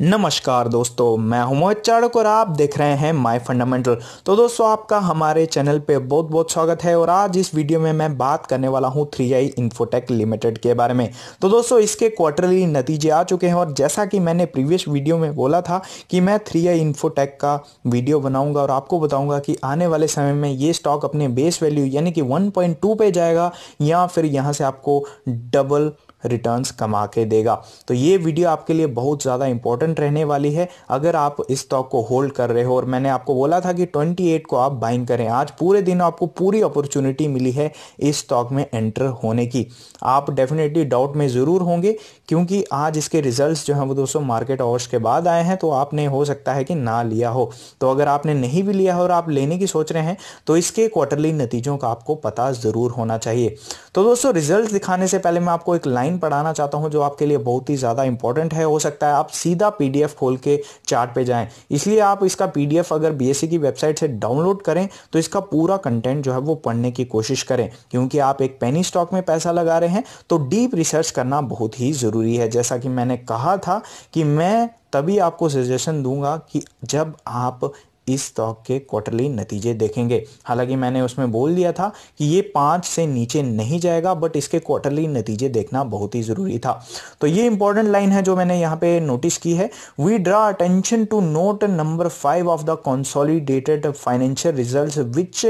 नमस्कार दोस्तों मैं हूं मोहित चाड़क और आप देख रहे हैं माय फंडामेंटल तो दोस्तों आपका हमारे चैनल पे बहुत बहुत स्वागत है और आज इस वीडियो में मैं बात करने वाला हूं थ्री आई इन्फोटेक लिमिटेड के बारे में तो दोस्तों इसके क्वार्टरली नतीजे आ चुके हैं और जैसा कि मैंने प्रीवियस वीडियो में बोला था कि मैं थ्री आई इन्फोटेक का वीडियो बनाऊँगा और आपको बताऊँगा कि आने वाले समय में ये स्टॉक अपने बेस वैल्यू यानी कि वन पे जाएगा या फिर यहाँ से आपको डबल रिटर्न्स कमा के देगा तो ये वीडियो आपके लिए बहुत ज़्यादा इंपॉर्टेंट रहने वाली है अगर आप इस स्टॉक को होल्ड कर रहे हो और मैंने आपको बोला था कि 28 को आप बाइंग करें आज पूरे दिन आपको पूरी अपॉर्चुनिटी मिली है इस स्टॉक में एंटर होने की आप डेफिनेटली डाउट में ज़रूर होंगे क्योंकि आज इसके रिजल्ट जो हैं वो दोस्तों मार्केट आवर्स के बाद आए हैं तो आपने हो सकता है कि ना लिया हो तो अगर आपने नहीं भी लिया हो और आप लेने की सोच रहे हैं तो इसके क्वार्टरली नतीजों का आपको पता ज़रूर होना चाहिए तो दोस्तों रिजल्ट दिखाने से पहले मैं आपको एक लाइन लाइन पढ़ाना चाहता हूँ जो आपके लिए बहुत ही ज़्यादा इंपॉर्टेंट है हो सकता है आप सीधा पी खोल के चार्ट पे जाएँ इसलिए आप इसका पी अगर बी e की वेबसाइट से डाउनलोड करें तो इसका पूरा कंटेंट जो है वो पढ़ने की कोशिश करें क्योंकि आप एक पेनी स्टॉक में पैसा लगा रहे हैं तो डीप रिसर्च करना बहुत ही ज़रूरी है जैसा कि मैंने कहा था कि मैं तभी आपको सजेशन दूंगा कि जब आप इस स्टॉक के क्वार्टरली नतीजे देखेंगे हालांकि मैंने उसमें बोल दिया था कि ये पाँच से नीचे नहीं जाएगा बट इसके क्वार्टरली नतीजे देखना बहुत ही ज़रूरी था तो ये इंपॉर्टेंट लाइन है जो मैंने यहाँ पे नोटिस की है we draw attention to note number five of the consolidated financial result which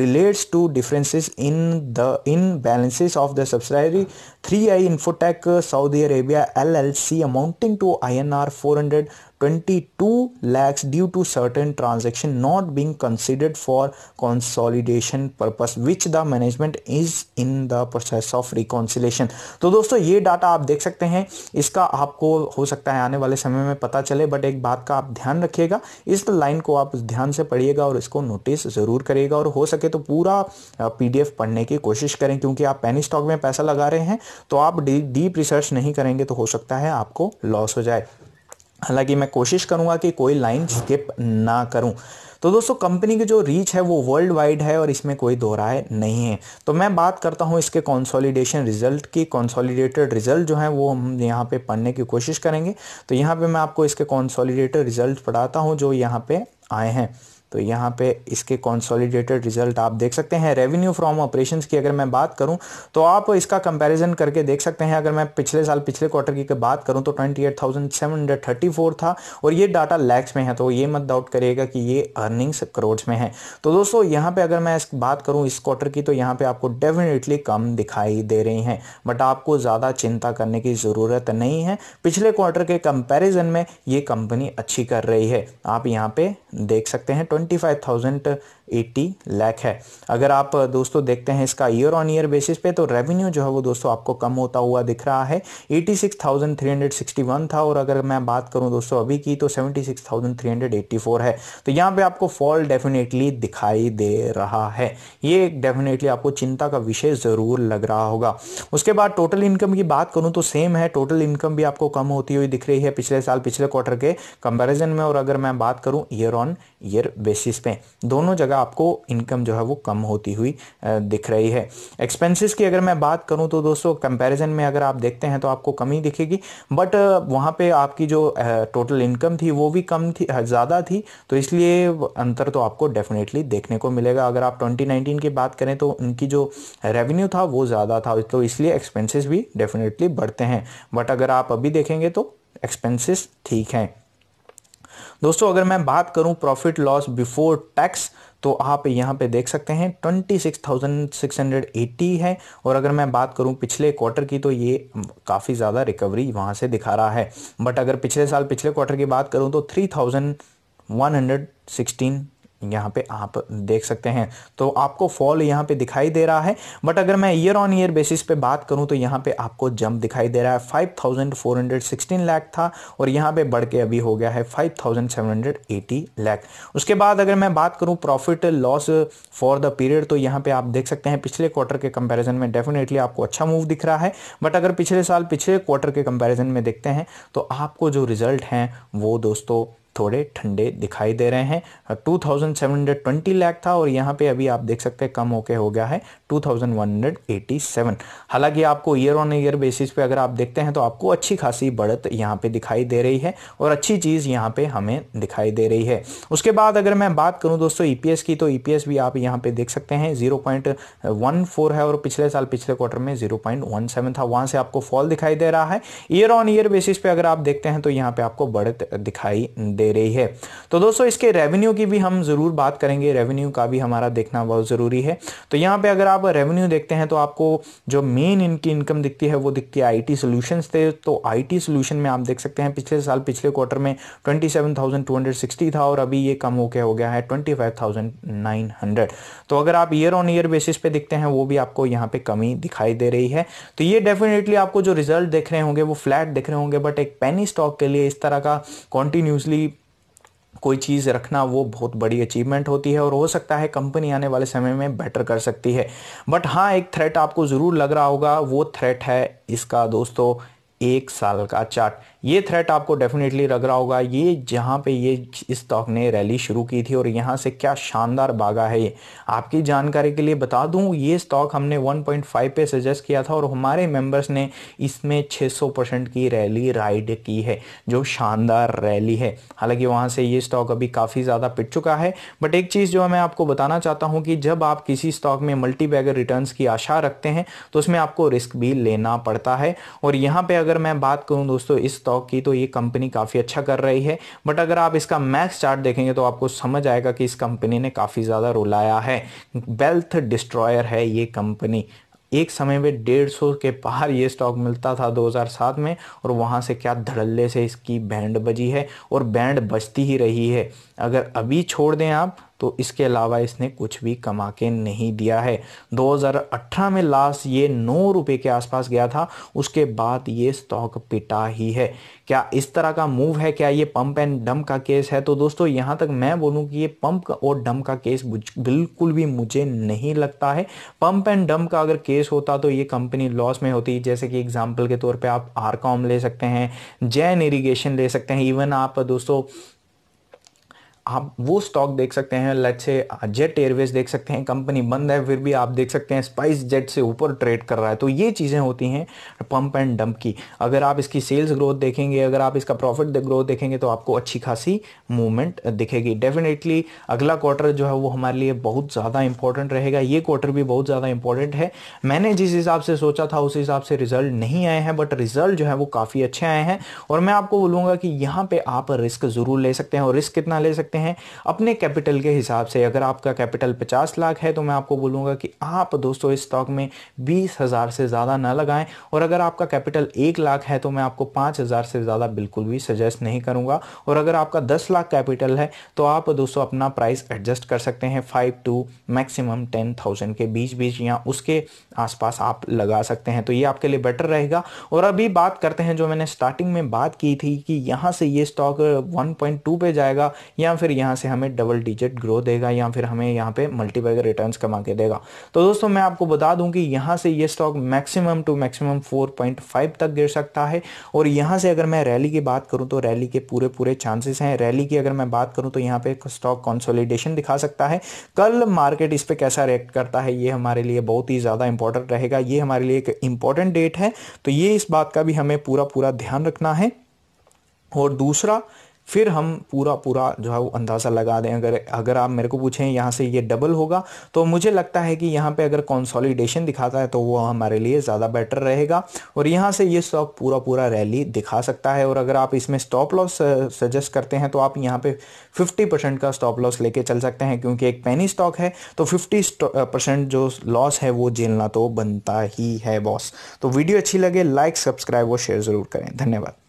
relates to differences in the in balances of the subsidiary 3i Infotech Saudi Arabia LLC amounting to INR 422 lakhs due to certain transaction not being considered for consolidation purpose which the management is in the process of reconciliation तो दोस्तों ये data आप देख सकते हैं इसका आपको हो सकता है आने वाले समय में पता चले बट एक बात का आप ध्यान रखिएगा इस लाइन को आप ध्यान से पढ़िएगा और इसको नोटिस ज़रूर करिएगा और हो सके तो पूरा पीडीएफ पढ़ने की कोशिश करें क्योंकि आप पैनी स्टॉक में पैसा लगा रहे हैं तो आप डी डीप रिसर्च नहीं करेंगे तो हो सकता है आपको लॉस हो जाए हालांकि मैं कोशिश करूंगा कि कोई लाइन स्किप ना करूं तो दोस्तों कंपनी की जो रीच है वो वर्ल्ड वाइड है और इसमें कोई दो राय नहीं है तो मैं बात करता हूँ इसके कॉन्सोलिडेशन रिजल्ट की कॉन्सोलिडेटेड रिजल्ट जो है वो हम यहाँ पे पढ़ने की कोशिश करेंगे तो यहाँ पे मैं आपको इसके कॉन्सोलिडेटेड रिजल्ट पढ़ाता हूँ जो यहाँ पे आए हैं तो यहाँ पे इसके कॉन्सोलिडेटेड रिजल्ट आप देख सकते हैं रेवेन्यू फ्रॉम ऑपरेशंस की अगर मैं बात करूँ तो आप इसका कंपैरिजन करके देख सकते हैं अगर मैं पिछले साल पिछले क्वार्टर की बात करूँ तो 28,734 था और ये डाटा लैक्स में है तो ये मत डाउट करिएगा कि ये अर्निंग्स करोड्स में है तो दोस्तों यहाँ पर अगर मैं बात करूँ इस क्वार्टर की तो यहाँ पर आपको डेफिनेटली कम दिखाई दे रही हैं बट आपको ज़्यादा चिंता करने की ज़रूरत नहीं है पिछले क्वार्टर के कंपेरिजन में ये कंपनी अच्छी कर रही है आप यहाँ पर देख सकते हैं Twenty-five thousand. एट्टी लैख है अगर आप दोस्तों देखते हैं इसका ईयर ऑन ईयर बेसिस पे तो रेवेन्यू जो है वो दोस्तों आपको कम होता हुआ दिख रहा है six thousand three hundred sixty one था और अगर मैं बात करूं दोस्तों अभी की तो seventy six thousand three hundred eighty four है तो यहाँ पे आपको फॉल डेफिनेटली दिखाई दे रहा है ये डेफिनेटली आपको चिंता का विषय ज़रूर लग रहा होगा उसके बाद टोटल इनकम की बात करूँ तो सेम है टोटल इनकम भी आपको कम होती हुई दिख रही है पिछले साल पिछले क्वार्टर के कंपेरिजन में और अगर मैं बात करूँ ईयर ऑन ईयर बेसिस पे दोनों जगह आपको इनकम जो है वो कम होती हुई दिख रही है एक्सपेंसेस की अगर मैं बात करूं तो दोस्तों कंपैरिजन में अगर आप देखते हैं तो आपको कमी दिखेगी बट वहां पे आपकी जो टोटल इनकम थी वो भी कम थी ज़्यादा थी तो इसलिए अंतर तो आपको डेफिनेटली देखने को मिलेगा अगर आप 2019 की बात करें तो उनकी जो रेवेन्यू था वो ज़्यादा था तो इसलिए एक्सपेंसेस भी डेफिनेटली बढ़ते हैं बट अगर आप अभी देखेंगे तो एक्सपेंसेस ठीक हैं दोस्तों अगर मैं बात करूं प्रॉफिट लॉस बिफोर टैक्स तो आप यहाँ पे देख सकते हैं 26,680 है और अगर मैं बात करूँ पिछले क्वार्टर की तो ये काफ़ी ज़्यादा रिकवरी वहाँ से दिखा रहा है बट अगर पिछले साल पिछले क्वार्टर की बात करूँ तो 3,116 यहाँ पे आप देख सकते हैं तो आपको फॉल यहाँ पे दिखाई दे रहा है बट अगर मैं ईयर ऑन ईयर बेसिस पे बात करूँ तो यहाँ पे आपको जंप दिखाई दे रहा है 5,416 लाख था और यहाँ पे बढ़ के अभी हो गया है 5,780 लाख उसके बाद अगर मैं बात करूँ profit loss for the period तो यहाँ पे आप देख सकते हैं पिछले क्वार्टर के कंपेरिजन में डेफिनेटली आपको अच्छा मूव दिख रहा है बट अगर पिछले साल पिछले क्वार्टर के कंपेरिजन में देखते हैं तो आपको जो रिजल्ट हैं वो दोस्तों थोड़े ठंडे दिखाई दे रहे हैं two thousand seven hundred twenty lakh था और यहाँ पे अभी आप देख सकते हैं कम होके हो गया है two thousand one hundred eighty seven हालांकि आपको ईयर ऑन ईयर बेसिस पे अगर आप देखते हैं तो आपको अच्छी खासी बढ़त यहाँ पे दिखाई दे रही है और अच्छी चीज़ यहाँ पे हमें दिखाई दे रही है उसके बाद अगर मैं बात करूँ दोस्तों ई e की तो ई e भी आप यहाँ पे देख सकते हैं जीरो है और पिछले साल पिछले क्वार्टर में जीरो था वहाँ से आपको फॉल दिखाई दे रहा है ईयर ऑन ईयर बेसिस पे अगर आप देखते हैं तो यहाँ पे आपको बढ़त दिखाई दे रही है तो दोस्तों इसके रेवेन्यू की भी हम ज़रूर बात करेंगे रेवेन्यू का भी हमारा देखना बहुत ज़रूरी है तो यहाँ पे अगर आप रेवेन्यू देखते हैं तो आपको जो मेन इनकी इनकम दिखती है वो दिखती है आई टी थे तो आई टी में आप देख सकते हैं पिछले साल पिछले क्वार्टर में ट्वेंटी था और अभी ये कम होकर हो गया है ट्वेंटी तो अगर आप ईयर ऑन ईयर बेसिस पे देखते हैं वो भी आपको यहाँ पे कमी दिखाई दे रही है तो ये डेफिनेटली आपको जो रिजल्ट देख रहे होंगे वो फ्लैट देख रहे होंगे बट एक पेनी स्टॉक के लिए इस तरह का कॉन्टिन्यूसली कोई चीज़ रखना वो बहुत बड़ी अचीवमेंट होती है और हो सकता है कंपनी आने वाले समय में बेटर कर सकती है बट हाँ एक थ्रेट आपको ज़रूर लग रहा होगा वो थ्रेट है इसका दोस्तों एक साल का चार्ट ये थ्रेट आपको डेफिनेटली लग रहा होगा ये जहाँ पे ये इस स्टॉक ने रैली शुरू की थी और यहाँ से क्या शानदार भागा है ये आपकी जानकारी के लिए बता दूँ ये स्टॉक हमने 1.5 पे सजेस्ट किया था और हमारे मेंबर्स ने इसमें 600 परसेंट की रैली राइड की है जो शानदार रैली है हालांकि वहाँ से ये स्टॉक अभी काफ़ी ज़्यादा पिट चुका है बट एक चीज़ जो मैं आपको बताना चाहता हूँ कि जब आप किसी स्टॉक में मल्टी बैगर रिटर्न की आशा रखते हैं तो उसमें आपको रिस्क भी लेना पड़ता है और यहाँ पर अगर मैं बात करूँ दोस्तों इस स्टॉक स्टॉक की तो ये कंपनी काफ़ी अच्छा कर रही है बट अगर आप इसका मैक्स चार्ट देखेंगे तो आपको समझ आएगा कि इस कंपनी ने काफ़ी ज़्यादा रुलाया है वेल्थ डिस्ट्रॉयर है ये कंपनी एक समय में डेढ़ सौ के बाहर ये स्टॉक मिलता था 2007 में और वहाँ से क्या धड़ल्ले से इसकी बैंड बजी है और बैंड बजती ही रही है अगर अभी छोड़ दें आप तो इसके अलावा इसने कुछ भी कमा के नहीं दिया है 2018 में लास्ट ये नौ रुपये के आसपास गया था उसके बाद ये स्टॉक पिटा ही है क्या इस तरह का मूव है क्या ये पंप एंड डम का केस है तो दोस्तों यहाँ तक मैं बोलूँ कि ये पंप और डम का केस बिल्कुल भी मुझे नहीं लगता है पंप एंड डम का अगर केस होता तो ये कंपनी लॉस में होती जैसे कि एग्जाम्पल के तौर पर आप आरकॉम ले सकते हैं जैन इरीगेशन ले सकते हैं इवन आप दोस्तों आप वो स्टॉक देख सकते हैं लेट से जेट एयरवेज देख सकते हैं कंपनी बंद है फिर भी आप देख सकते हैं स्पाइस जेट से ऊपर ट्रेड कर रहा है तो ये चीज़ें होती हैं पंप एंड डंप की अगर आप इसकी सेल्स ग्रोथ देखेंगे अगर आप इसका प्रॉफिट ग्रोथ देखेंगे तो आपको अच्छी खासी मूवमेंट दिखेगी डेफिनेटली अगला क्वार्टर जो है वो हमारे लिए बहुत ज़्यादा इंपॉर्टेंट रहेगा ये क्वार्टर भी बहुत ज़्यादा इंपॉर्टेंट है मैंने जिस हिसाब से सोचा था उस हिसाब से रिजल्ट नहीं आए हैं बट रिजल्ट जो है वो काफ़ी अच्छे आए हैं और मैं आपको बोलूँगा कि यहाँ पर आप रिस्क ज़रूर ले सकते हैं और रिस्क कितना ले सकते हैं सकते हैं अपने कैपिटल के हिसाब से अगर आपका कैपिटल पचास लाख है तो मैं आपको बोलूँगा कि आप दोस्तों इस स्टॉक में बीस हज़ार से ज़्यादा ना लगाएं और अगर आपका कैपिटल एक लाख है तो मैं आपको पाँच हज़ार से ज़्यादा बिल्कुल भी सजेस्ट नहीं करूँगा और अगर आपका दस लाख कैपिटल है तो आप दोस्तों अपना प्राइस एडजस्ट कर सकते हैं five to maximum ten thousand के बीच बीच या उसके आसपास आप लगा सकते हैं तो ये आपके लिए बेटर रहेगा और अभी बात करते हैं जो मैंने स्टार्टिंग में बात की थी कि यहाँ से ये स्टॉक 1.2 पे जाएगा या फिर फिर यहाँ से हमें डबल डिजिट ग्रो देगा या फिर हमें यहाँ पे मल्टीपाइगर रिटर्न कमा के देगा तो दोस्तों मैं आपको बता दूं कि यहाँ से ये स्टॉक मैक्सिमम टू मैक्सिमम 4.5 तक गिर सकता है और यहाँ से अगर मैं रैली की बात करूँ तो रैली के पूरे पूरे चांसेस हैं रैली की अगर मैं बात करूँ तो यहाँ पे स्टॉक कॉन्सोलिडेशन दिखा सकता है कल मार्केट इस पर कैसा रिएक्ट करता है ये हमारे लिए बहुत ही ज़्यादा इंपॉर्टेंट रहेगा ये हमारे लिए एक इंपॉर्टेंट डेट है तो ये इस बात का भी हमें पूरा पूरा ध्यान रखना है और दूसरा फिर हम पूरा पूरा जो है वो अंदाज़ा लगा दें अगर अगर आप मेरे को पूछें यहाँ से ये डबल होगा तो मुझे लगता है कि यहाँ पे अगर कॉन्सॉलिडेशन दिखाता है तो वो हमारे लिए ज़्यादा बेटर रहेगा और यहाँ से ये स्टॉक पूरा पूरा रैली दिखा सकता है और अगर आप इसमें स्टॉप लॉस सजेस्ट करते हैं तो आप यहाँ पर फिफ्टी परसेंट का स्टॉप लॉस लेके चल सकते हैं क्योंकि एक पैनी स्टॉक है तो फिफ्टी परसेंट जो लॉस है वो झेलना तो बनता ही है बॉस तो वीडियो अच्छी लगे लाइक सब्सक्राइब और शेयर ज़रूर करें धन्यवाद